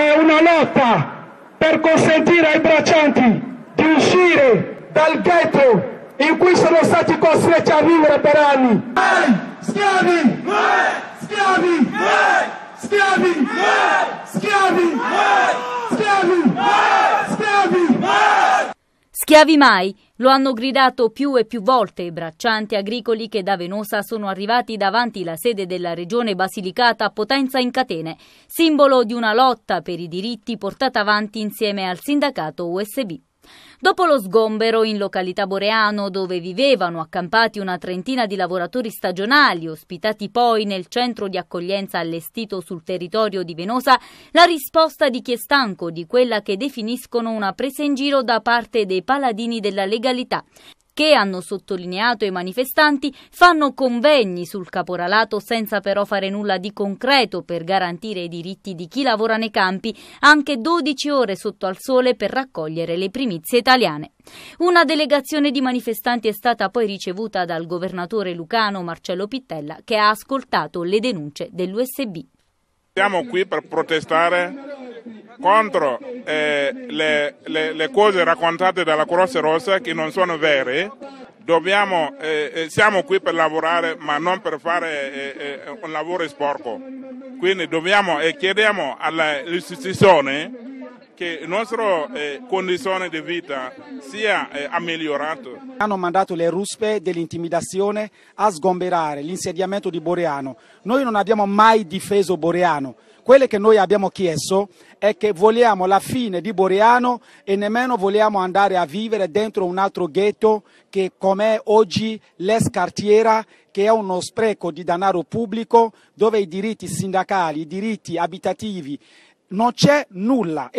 È una lotta per consentire ai braccianti di uscire dal ghetto in cui sono stati costretti a vivere per anni. Noi schiavi! Noi schiavi! Noi schiavi! Noi schiavi! Noi Schiavi mai! Lo hanno gridato più e più volte i braccianti agricoli che da Venosa sono arrivati davanti la sede della regione basilicata a Potenza in Catene, simbolo di una lotta per i diritti portata avanti insieme al sindacato USB. Dopo lo sgombero in località Boreano, dove vivevano accampati una trentina di lavoratori stagionali, ospitati poi nel centro di accoglienza allestito sul territorio di Venosa, la risposta di chi è stanco di quella che definiscono una presa in giro da parte dei paladini della legalità che, hanno sottolineato i manifestanti, fanno convegni sul caporalato senza però fare nulla di concreto per garantire i diritti di chi lavora nei campi, anche 12 ore sotto al sole per raccogliere le primizie italiane. Una delegazione di manifestanti è stata poi ricevuta dal governatore lucano Marcello Pittella che ha ascoltato le denunce dell'USB. Siamo qui per protestare contro eh, le, le, le, cose raccontate dalla Croce Rossa che non sono vere. Dobbiamo, eh, eh siamo qui per lavorare ma non per fare eh, eh, un lavoro sporco. Quindi dobbiamo, chiediamo all'istituzione che la nostra eh, condizione di vita sia eh, ammigliorata. Hanno mandato le ruspe dell'intimidazione a sgomberare l'insediamento di Boreano. Noi non abbiamo mai difeso Boreano. Quello che noi abbiamo chiesto è che vogliamo la fine di Boreano e nemmeno vogliamo andare a vivere dentro un altro ghetto che com'è oggi l'escartiera che è uno spreco di denaro pubblico dove i diritti sindacali, i diritti abitativi non c'è nulla